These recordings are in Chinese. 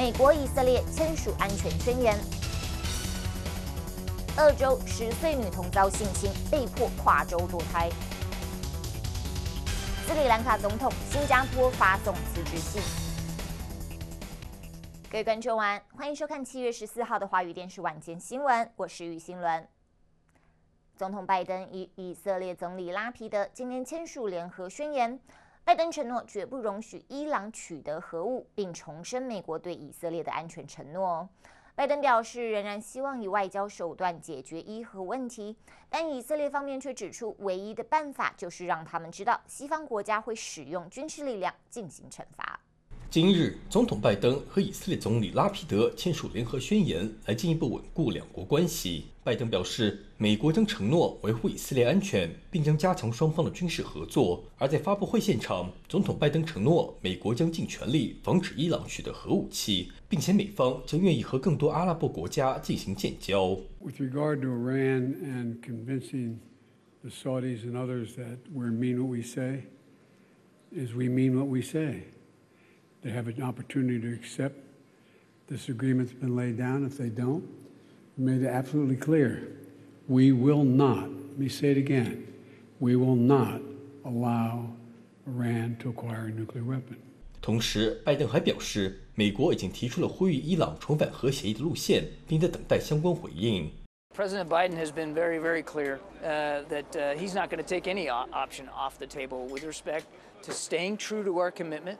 美国、以色列签署安全宣言。澳洲十岁女童遭性侵，被迫跨州堕胎。斯里兰卡总统、新加坡发送辞职信。各位观众好，欢迎收看七月十四号的华语电视晚间新闻，我是雨新伦。总统拜登与以色列总理拉皮德今天签署联合宣言。拜登承诺绝不容许伊朗取得核武，并重申美国对以色列的安全承诺。拜登表示，仍然希望以外交手段解决伊核问题，但以色列方面却指出，唯一的办法就是让他们知道西方国家会使用军事力量进行惩罚。今日，总统拜登和以色列总理拉皮德签署联合宣言，来进一步稳固两国关系。拜登表示，美国将承诺维护以色列安全，并将加强双方的军事合作。而在发布会现场，总统拜登承诺，美国将尽全力防止伊朗取得核武器，并且美方将愿意和更多阿拉伯国家进行建交。With regard to Iran and convincing the Saudis and others that we mean what we say is we mean what we say. They have an opportunity to accept this agreement's been laid down. If they don't, we made it absolutely clear we will not, let me say it again, we will not allow Iran to acquire a nuclear weapon. 同时，拜登还表示，美国已经提出了呼吁伊朗重返核协议的路线，并在等待相关回应。President Biden has been very, very clear uh, that uh, he's not going to take any option off the table with respect to staying true to our commitment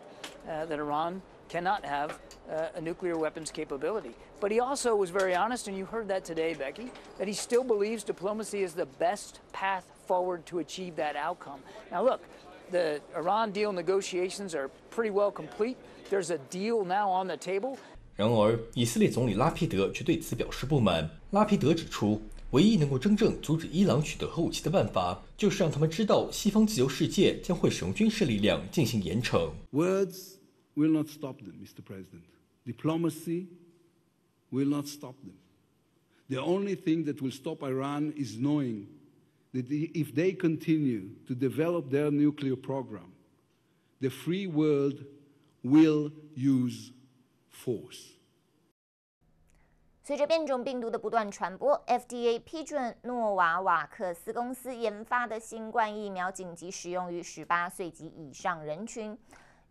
uh, that Iran cannot have uh, a nuclear weapons capability. But he also was very honest, and you heard that today, Becky, that he still believes diplomacy is the best path forward to achieve that outcome. Now, look, the Iran deal negotiations are pretty well complete. There's a deal now on the table. 然而，以色列总理拉皮德却对此表示不满。拉皮德指出，唯一能够真正阻止伊朗取得核武器的办法，就是让他们知道西方自由世界将会使用军事力量进行严惩。Words will not stop them, Mr. President. Diplomacy will not stop them. The only thing that will stop Iran is knowing that if they continue to develop their nuclear program, the free world will use force. 随着变种病毒的不断传播，FDA 批准诺瓦瓦克斯公司研发的新冠疫苗紧急使用于十八岁及以上人群，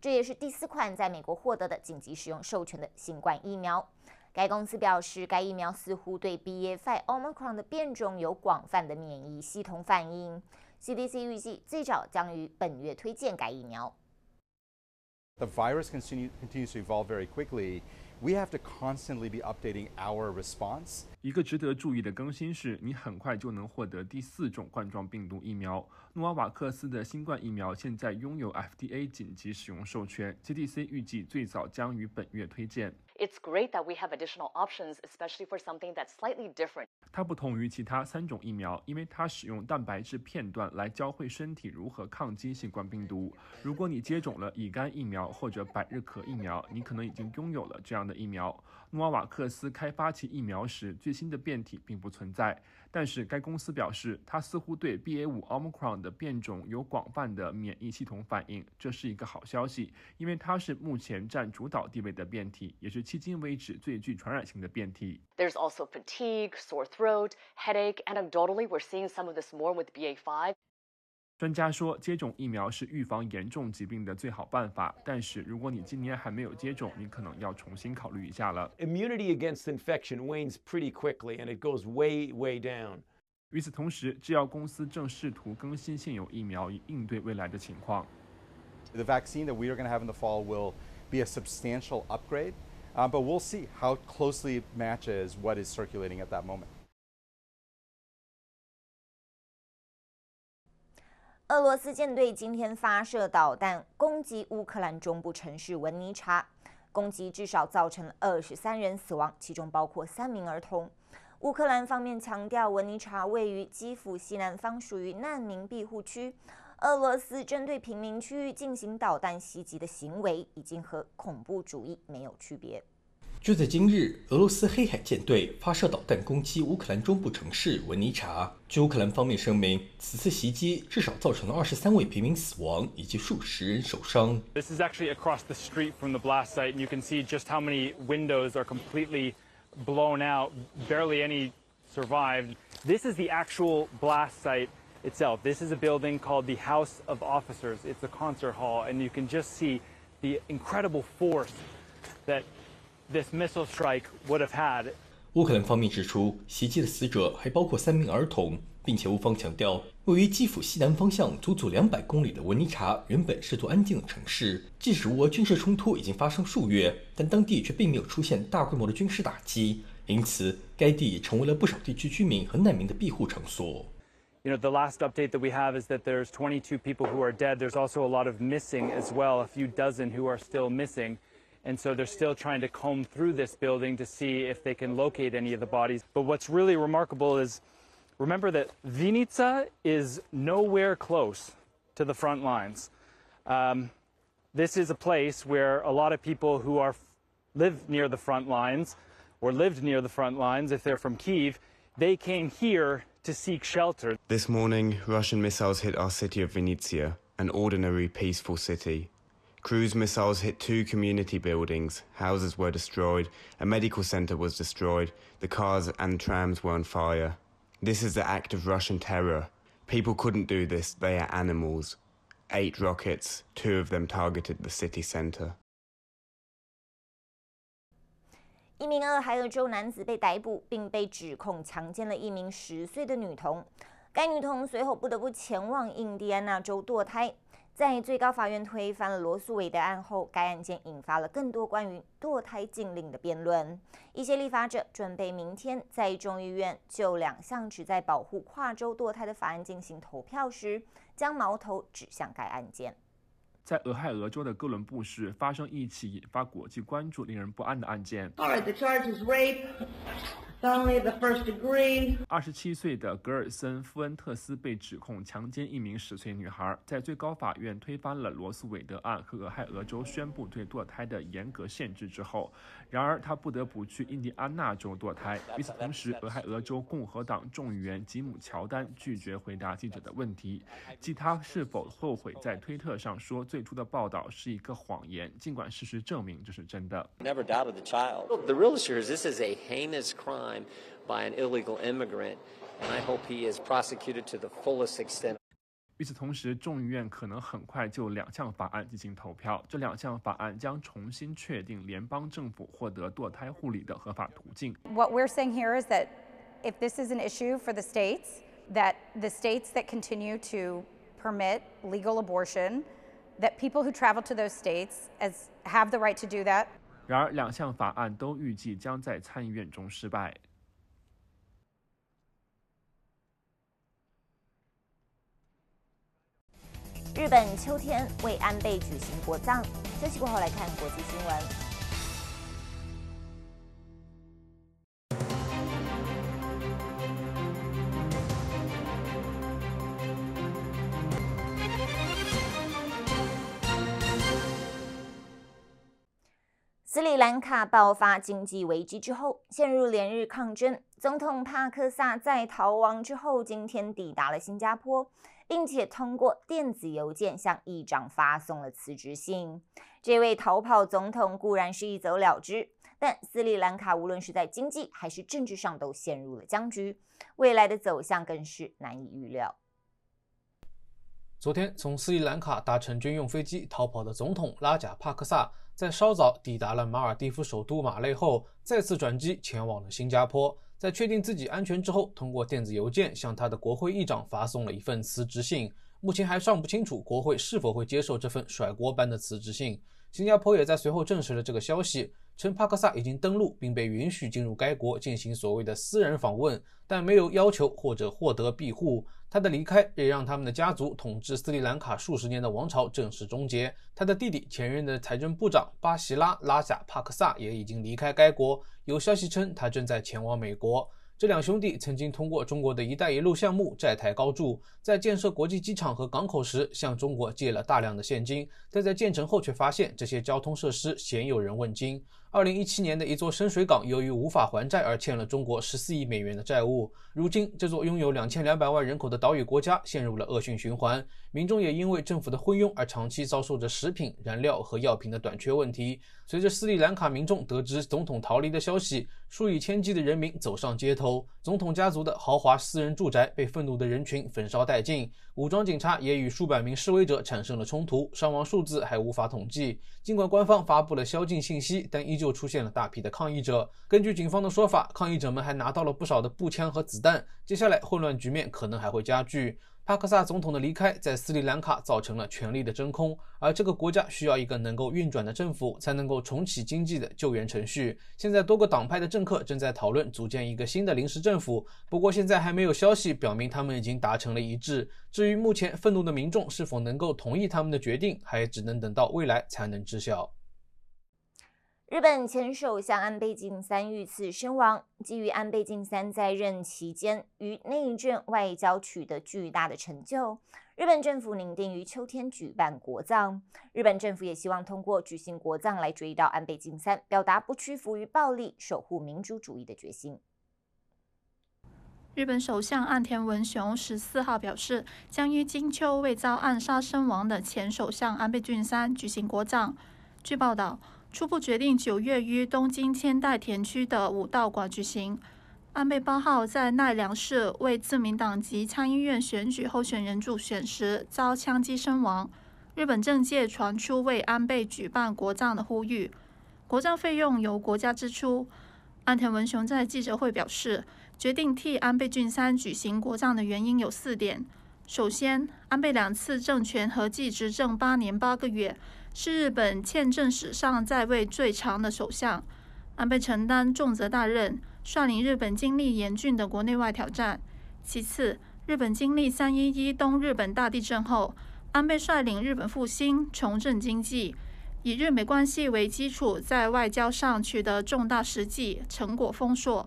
这也是第四款在美国获得的紧急使用授权的新冠疫苗。该公司表示，该疫苗似乎对 BA.5 Omicron 的变种有广泛的免疫系统反应。CDC 预计最早将于本月推荐该疫苗。we have to constantly be updating our response 一个值得注意的更新是你很快就能获得第四种冠状病毒疫苗诺瓦瓦克斯的新冠疫苗现在拥有 fda 紧急使用授权 gdc 预计最早将于本月推荐 It's great that we have additional options, especially for something that's slightly different. 它不同于其他三种疫苗，因为它使用蛋白质片段来教会身体如何抗击新冠病毒。如果你接种了乙肝疫苗或者百日咳疫苗，你可能已经拥有了这样的疫苗。诺瓦瓦克斯开发其疫苗时，最新的变体并不存在。但是，该公司表示，它似乎对 BA.5 Omicron 的变种有广泛的免疫系统反应，这是一个好消息，因为它是目前占主导地位的变体，也是迄今为止最具传染性的变体。There's also fatigue, sore throat, headache, and undoubtedly we're seeing some of this more with BA.5. 专家说，接种疫苗是预防严重疾病的最好办法。但是，如果你今年还没有接种，你可能要重新考虑一下了。Immunity against infection wanes pretty quickly, and it goes way, way down. 与此同时，制药公司正试图更新现有疫苗，以应对未来的情况。The vaccine that we are going to have in the fall will be a substantial upgrade, uh, but we'll see how closely it matches what is circulating at that moment. 俄罗斯舰队今天发射导弹攻击乌克兰中部城市文尼察，攻击至少造成二十三人死亡，其中包括三名儿童。乌克兰方面强调，文尼察位于基辅西南方，属于难民庇护区。俄罗斯针对平民区域进行导弹袭击的行为，已经和恐怖主义没有区别。就在今日，俄罗斯黑海舰队发射导弹攻击乌克兰中部城市文尼察。据乌克兰方面声明，此次袭击至少造成了二十三位平民死亡以及数十人受伤。This is actually across the street from the blast site, and you can see just how many windows are completely blown out. Barely any survived. This is the actual blast site itself. This is a building called the House of Officers. It's a concert hall, and you can just see the incredible force that 乌克兰方面指出，袭击的死者还包括三名儿童，并且乌方强调，位于基辅西南方向足足两百公里的文尼察原本是座安静的城市。即使乌俄军事冲突已经发生数月，但当地却并没有出现大规模的军事打击，因此该地也成为了不少地区居民和难民的庇护场所。You know, the last update that we have is that there's 22 people who are dead. There's also a lot of missing as well. A few dozen who are still missing. And so they're still trying to comb through this building to see if they can locate any of the bodies. But what's really remarkable is remember that Vinica is nowhere close to the front lines. Um, this is a place where a lot of people who are live near the front lines or lived near the front lines, if they're from Kiev, they came here to seek shelter. This morning, Russian missiles hit our city of Venetia, an ordinary, peaceful city. Cruise missiles hit two community buildings, houses were destroyed, a medical center was destroyed, the cars and trams were on fire. This is the act of Russian terror. People couldn't do this, they are animals. Eight rockets, two of them targeted the city center. 一名俄亥俄州男子被逮捕，并被指控强奸了一名十岁的女童。该女童随后不得不前往印第安纳州堕胎。在最高法院推翻了罗素韦的案后，该案件引发了更多关于堕胎禁令的辩论。一些立法者准备明天在众议院就两项旨在保护跨州堕胎的法案进行投票时，将矛头指向该案件。在俄亥俄州的哥伦布市发生一起引发国际关注、令人不安的案件。二十七岁的格尔森·富恩特斯被指控强奸一名十岁女孩。在最高法院推翻了罗斯韦德案和俄亥俄州宣布对堕胎的严格限制之后，然而他不得不去印第安纳州堕胎。与此同时，俄亥俄州共和党众议员吉姆·乔丹拒绝回答记者的问题，即他是否后悔在推特上说最初的报道是一个谎言，尽管事实证明这是真的。Never doubted the child. The real issue is this is a heinous crime. crime by an illegal immigrant, and I hope he is prosecuted to the fullest extent. 与此同时，众议院可能很快就两项法案进行投票。这两项法案将重新确定联邦政府获得堕胎护理的合法途径。What we're saying here is that if this is an issue for the states, that the states that continue to permit legal abortion, that people who travel to those states as have the right to do that 然而，两项法案都预计将在参议院中失败。日本秋天为安倍举行国葬，休息过后来看国际新闻。斯里兰卡爆发经济危机之后，陷入连日抗争。总统帕克萨在逃亡之后，今天抵达了新加坡，并且通过电子邮件向议长发送了辞职信。这位逃跑总统固然是一走了之，但斯里兰卡无论是在经济还是政治上都陷入了僵局，未来的走向更是难以预料。昨天从斯里兰卡搭乘军用飞机逃跑的总统拉贾帕克萨。在稍早抵达了马尔蒂夫首都马累后，再次转机前往了新加坡。在确定自己安全之后，通过电子邮件向他的国会议长发送了一份辞职信。目前还尚不清楚国会是否会接受这份甩锅般的辞职信。新加坡也在随后证实了这个消息。称帕克萨已经登陆并被允许进入该国进行所谓的私人访问，但没有要求或者获得庇护。他的离开也让他们的家族统治斯里兰卡数十年的王朝正式终结。他的弟弟，前任的财政部长巴西拉拉贾帕克萨也已经离开该国，有消息称他正在前往美国。这两兄弟曾经通过中国的一带一路项目债台高筑，在建设国际机场和港口时向中国借了大量的现金，但在建成后却发现这些交通设施鲜有人问津。二零一七年的一座深水港，由于无法还债而欠了中国十四亿美元的债务。如今，这座拥有两千两百万人口的岛屿国家陷入了恶性循环，民众也因为政府的昏庸而长期遭受着食品、燃料和药品的短缺问题。随着斯里兰卡民众得知总统逃离的消息，数以千计的人民走上街头。总统家族的豪华私人住宅被愤怒的人群焚烧殆尽，武装警察也与数百名示威者产生了冲突，伤亡数字还无法统计。尽管官方发布了宵禁信息，但一就出现了大批的抗议者。根据警方的说法，抗议者们还拿到了不少的步枪和子弹。接下来，混乱局面可能还会加剧。帕克萨总统的离开在斯里兰卡造成了权力的真空，而这个国家需要一个能够运转的政府，才能够重启经济的救援程序。现在，多个党派的政客正在讨论组建一个新的临时政府，不过现在还没有消息表明他们已经达成了一致。至于目前愤怒的民众是否能够同意他们的决定，还只能等到未来才能知晓。日本前首相安倍晋三遇刺身亡。基于安倍晋三在任期间于内政外交取得巨大的成就，日本政府拟定于秋天举办国葬。日本政府也希望通过举行国葬来追悼安倍晋三，表达不屈服于暴力、守护民主主义的决心。日本首相岸田文雄十四号表示，将于金秋为遭暗杀身亡的前首相安倍晋三举行国葬。据报道。初步决定九月于东京千代田区的武道馆举行。安倍八号在奈良市为自民党及参议院选举候选人助选时遭枪击身亡。日本政界传出为安倍举办国葬的呼吁，国葬费用由国家支出。安田文雄在记者会表示，决定替安倍晋三举行国葬的原因有四点：首先，安倍两次政权合计执政八年八个月。是日本宪政史上在位最长的首相，安倍承担重责大任，率领日本经历严峻的国内外挑战。其次，日本经历三一一东日本大地震后，安倍率领日本复兴、重振经济，以日美关系为基础，在外交上取得重大实际成果丰硕。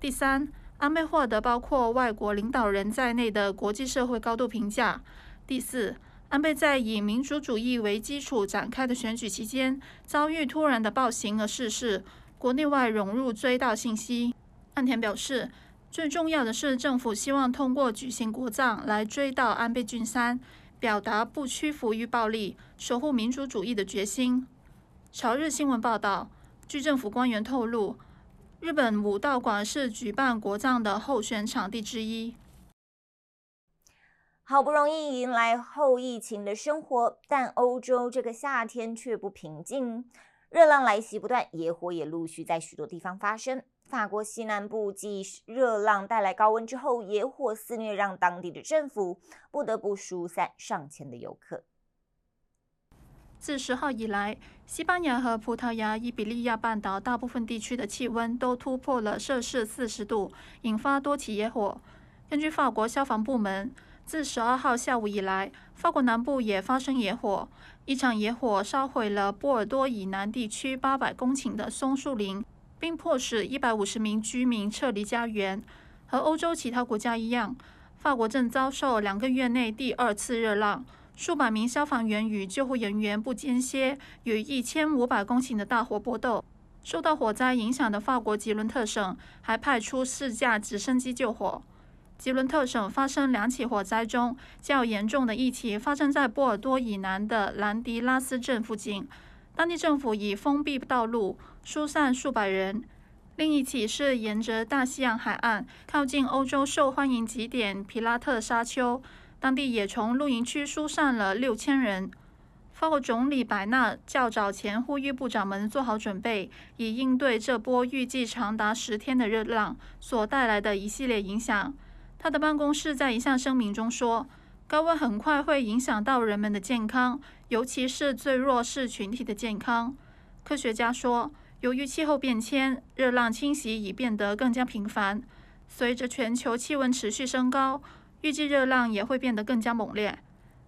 第三，安倍获得包括外国领导人在内的国际社会高度评价。第四。安倍在以民主主义为基础展开的选举期间遭遇突然的暴行而逝世，国内外涌入追悼信息。岸田表示，最重要的是政府希望通过举行国葬来追悼安倍晋三，表达不屈服于暴力、守护民主主义的决心。朝日新闻报道，据政府官员透露，日本武道馆是举办国葬的候选场地之一。好不容易迎来后疫情的生活，但欧洲这个夏天却不平静，热浪来袭不断，野火也陆续在许多地方发生。法国西南部继热浪带来高温之后，野火肆虐，让当地的政府不得不疏散上千的游客。自十号以来，西班牙和葡萄牙伊比利亚半岛大部分地区的气温都突破了摄氏四十度，引发多起野火。根据法国消防部门，自十二号下午以来，法国南部也发生野火。一场野火烧毁了波尔多以南地区八百公顷的松树林，并迫使一百五十名居民撤离家园。和欧洲其他国家一样，法国正遭受两个月内第二次热浪。数百名消防员与救护人员不间歇与一千五百公顷的大火搏斗。受到火灾影响的法国吉伦特省还派出四架直升机救火。吉伦特省发生两起火灾，中较严重的一起发生在波尔多以南的兰迪拉斯镇附近，当地政府已封闭道路，疏散数百人。另一起是沿着大西洋海岸，靠近欧洲受欢迎极点皮拉特沙丘，当地也从露营区疏散了六千人。法国总理白纳较早前呼吁部长们做好准备，以应对这波预计长达十天的热浪所带来的一系列影响。他的办公室在一项声明中说：“高温很快会影响到人们的健康，尤其是最弱势群体的健康。”科学家说，由于气候变迁，热浪侵袭已变得更加频繁。随着全球气温持续升高，预计热浪也会变得更加猛烈。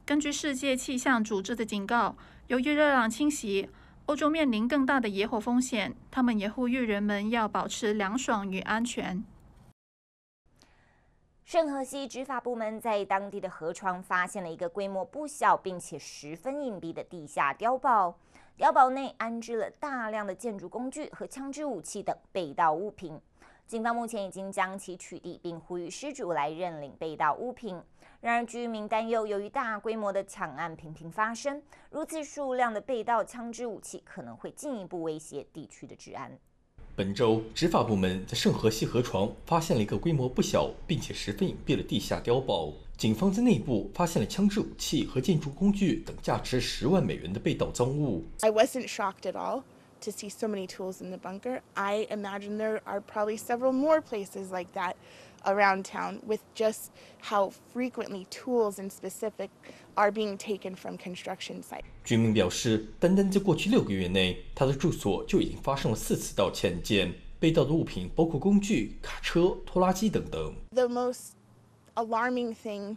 根据世界气象组织的警告，由于热浪侵袭，欧洲面临更大的野火风险。他们也呼吁人们要保持凉爽与安全。圣河西执法部门在当地的河床发现了一个规模不小并且十分隐蔽的地下碉堡，碉堡内安置了大量的建筑工具和枪支武器等被盗物品。警方目前已经将其取缔，并呼吁失主来认领被盗物品。然而，居民担忧，由于大规模的抢案频频发生，如此数量的被盗枪支武器可能会进一步威胁地区的治安。本周，执法部门在圣河西河床发现了一个规模不小并且十分隐蔽的地下碉堡。警方在内部发现了枪支、武器和建筑工具等价值十万美元的被盗赃物。around town with just how frequently tools and specific are being taken from construction sites. 居民表示，单单在过去六个月内，他的住所就已经发生了四次盗窃案件，被盗的物品包括工具、卡车、拖拉机等等。The most alarming thing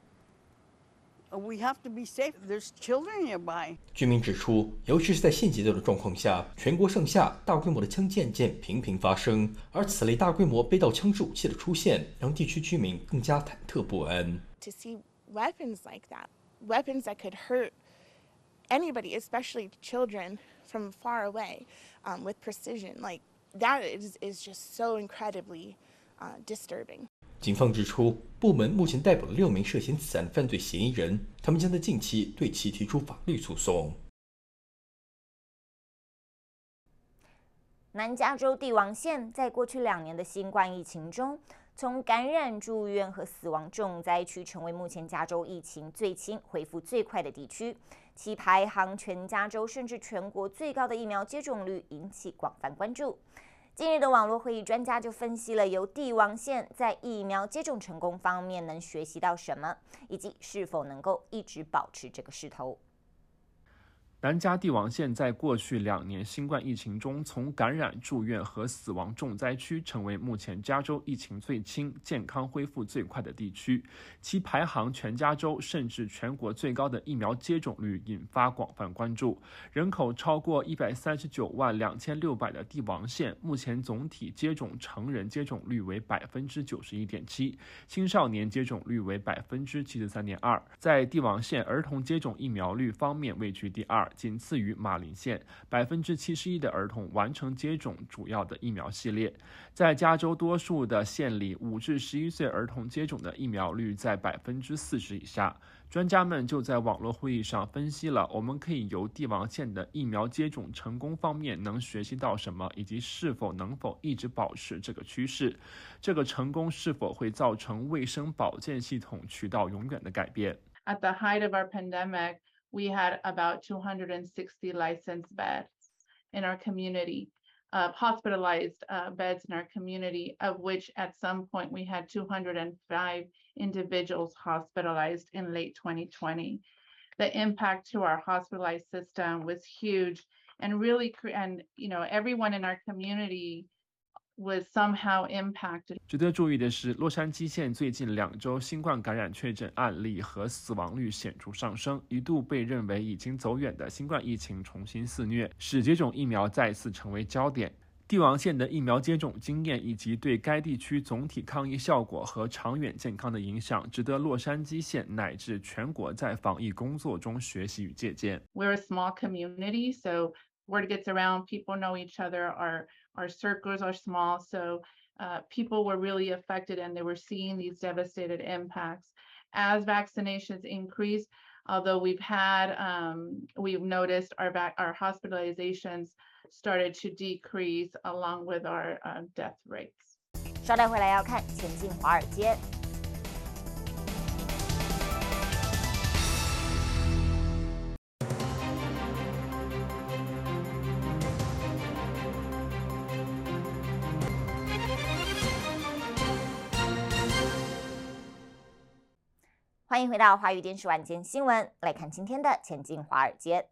We have to be safe. There's children nearby. To see weapons like that, weapons that could hurt anybody, especially children from far away, um, with precision, like that is is just so incredibly uh, disturbing. 警方指出，部门目前逮捕了六名涉嫌此案犯罪嫌疑人，他们将在近期对其提出法律诉讼。南加州帝王县在过去两年的新冠疫情中，从感染、住院和死亡重灾区，成为目前加州疫情最轻、恢复最快的地区。其排行全加州甚至全国最高的疫苗接种率引起广泛关注。近日的网络会议，专家就分析了由帝王线在疫苗接种成功方面能学习到什么，以及是否能够一直保持这个势头。南加帝王县在过去两年新冠疫情中，从感染、住院和死亡重灾区，成为目前加州疫情最轻、健康恢复最快的地区。其排行全加州甚至全国最高的疫苗接种率引发广泛关注。人口超过一百三十九万两千六百的帝王县，目前总体接种成人接种率为百分之九十一点七，青少年接种率为百分之七十三点二，在帝王县儿童接种疫苗率方面位居第二。仅次于马林县，百分之七十一的儿童完成接种主要的疫苗系列。在加州多数的县里，五至十一岁儿童接种的疫苗率在百分之四十以下。专家们就在网络会议上分析了，我们可以由帝王县的疫苗接种成功方面能学习到什么，以及是否能否一直保持这个趋势。这个成功是否会造成卫生保健系统渠道永远的改变？we had about 260 licensed beds in our community, uh, hospitalized uh, beds in our community, of which at some point we had 205 individuals hospitalized in late 2020. The impact to our hospitalized system was huge and really, and you know, everyone in our community was somehow impacted。值得注意的是，洛杉矶县最近两周新冠感染确诊案例和死亡率显著上升，一度被认为已经走远的新冠疫情重新肆虐，使接种疫苗再次成为焦点。帝王县的疫苗接种经验以及对该地区总体抗疫效果和长远健康的影响，值得洛杉矶县乃至全国在防疫工作中学习与借鉴。We're a small community, so word gets around, people know each other, our, our circles are small. So uh, people were really affected and they were seeing these devastated impacts. As vaccinations increase, although we've had, um, we've noticed our, back our hospitalizations started to decrease along with our uh, death rates. 稍待回来要看前进华尔街。欢迎回到华语电视晚间新闻，来看今天的《前进华尔街》。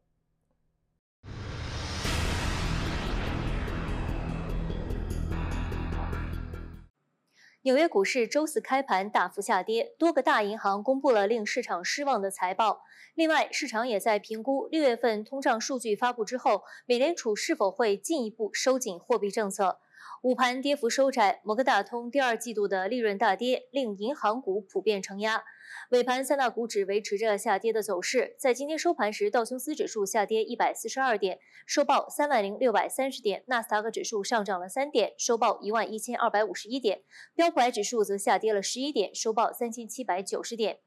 纽约股市周四开盘大幅下跌，多个大银行公布了令市场失望的财报。另外，市场也在评估六月份通胀数据发布之后，美联储是否会进一步收紧货币政策。午盘跌幅收窄，摩根大通第二季度的利润大跌，令银行股普遍承压。尾盘三大股指维持着下跌的走势，在今天收盘时，道琼斯指数下跌一百四十二点，收报三万零六百三十点；纳斯达克指数上涨了三点，收报一万一千二百五十一点；标普指数则下跌了十一点，收报三千七百九十点。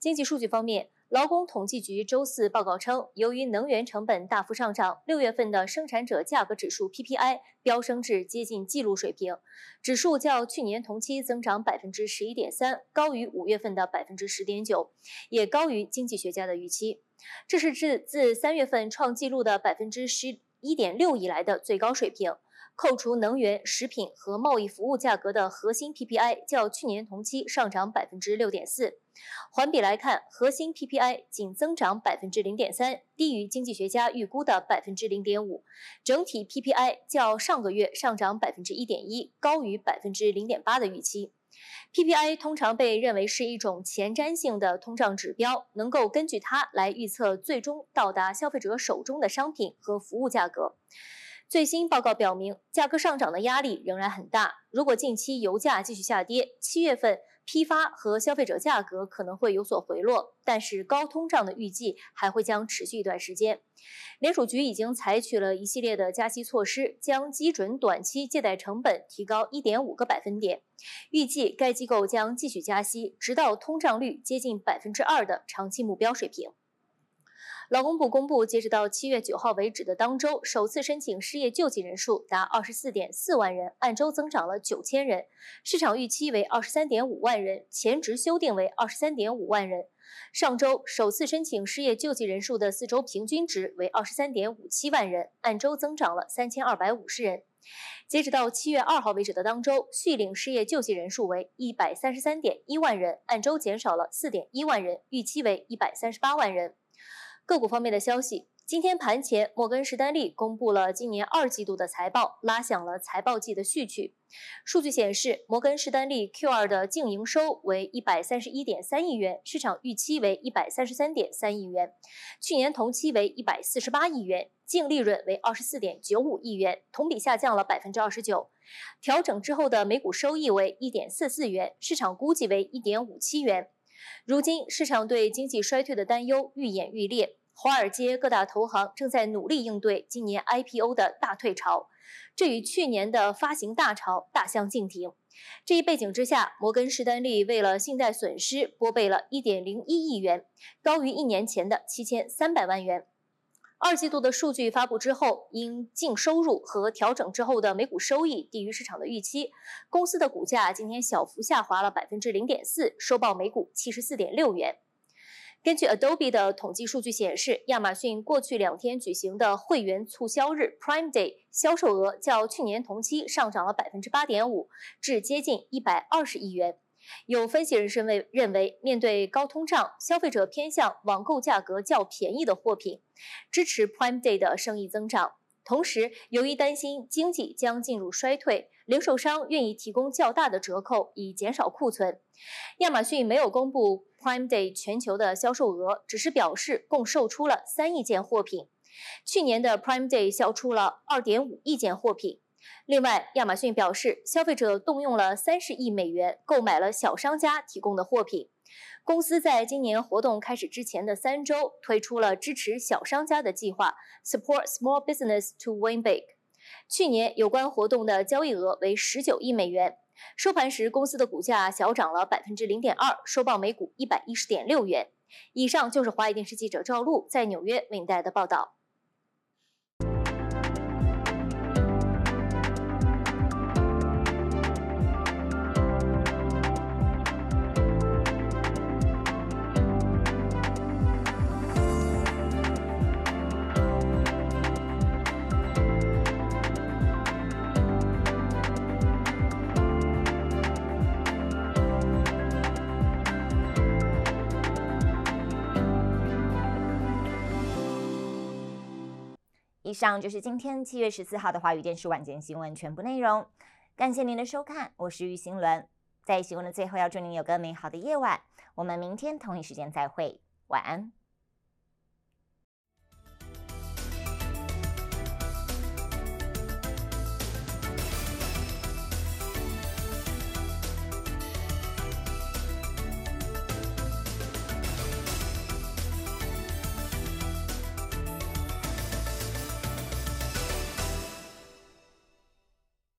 经济数据方面。劳工统计局周四报告称，由于能源成本大幅上涨，六月份的生产者价格指数 （PPI） 飙升至接近纪录水平，指数较去年同期增长百分之十一点三，高于五月份的百分之十点九，也高于经济学家的预期。这是自自三月份创纪录的百分之十一点六以来的最高水平。扣除能源、食品和贸易服务价格的核心 PPI 较去年同期上涨百分之六点四，环比来看，核心 PPI 仅增长百分之零点三，低于经济学家预估的百分之零点五。整体 PPI 较上个月上涨百分之一点一，高于百分之零点八的预期。PPI 通常被认为是一种前瞻性的通胀指标，能够根据它来预测最终到达消费者手中的商品和服务价格。最新报告表明，价格上涨的压力仍然很大。如果近期油价继续下跌，七月份批发和消费者价格可能会有所回落。但是，高通胀的预计还会将持续一段时间。联储局已经采取了一系列的加息措施，将基准短期借贷成本提高一点五个百分点。预计该机构将继续加息，直到通胀率接近百分之二的长期目标水平。劳工部公布，截止到七月九号为止的当周，首次申请失业救济人数达二十四点四万人，按周增长了九千人。市场预期为二十三点五万人，前值修订为二十三点五万人。上周首次申请失业救济人数的四周平均值为二十三点五七万人，按周增长了三千二百五十人。截止到七月二号为止的当周，续领失业救济人数为一百三十三点一万人，按周减少了四点一万人，预期为一百三十八万人。个股方面的消息，今天盘前，摩根士丹利公布了今年二季度的财报，拉响了财报季的序曲。数据显示，摩根士丹利 Q2 的净营收为一百三十一点三亿元，市场预期为一百三十三点三亿元，去年同期为一百四十八亿元，净利润为二十四点九五亿元，同比下降了百分之二十九。调整之后的每股收益为一点四四元，市场估计为一点五七元。如今，市场对经济衰退的担忧愈演愈烈。华尔街各大投行正在努力应对今年 IPO 的大退潮，这与去年的发行大潮大相径庭。这一背景之下，摩根士丹利为了信贷损失拨备了一点零一亿元，高于一年前的七千三百万元。二季度的数据发布之后，因净收入和调整之后的每股收益低于市场的预期，公司的股价今天小幅下滑了百分之零点四，收报每股七十四点六元。根据 Adobe 的统计数据显示，亚马逊过去两天举行的会员促销日 Prime Day 销售额较去年同期上涨了百分之八点五，至接近一百二十亿元。有分析人士为认为，面对高通胀，消费者偏向网购价格较便宜的货品，支持 Prime Day 的生意增长。同时，由于担心经济将进入衰退，零售商愿意提供较大的折扣以减少库存。亚马逊没有公布。Prime Day 全球的销售额只是表示共售出了三亿件货品，去年的 Prime Day 销出了二点五亿件货品。另外，亚马逊表示消费者动用了三十亿美元购买了小商家提供的货品。公司在今年活动开始之前的三周推出了支持小商家的计划，Support Small Business to Win Big。去年有关活动的交易额为十九亿美元。收盘时，公司的股价小涨了百分之零点二，收报每股一百一十点六元。以上就是华语电视记者赵璐在纽约为您带来的报道。以上就是今天七月十四号的华语电视晚间新闻全部内容。感谢您的收看，我是玉新伦。在新闻的最后，要祝您有个美好的夜晚。我们明天同一时间再会，晚安。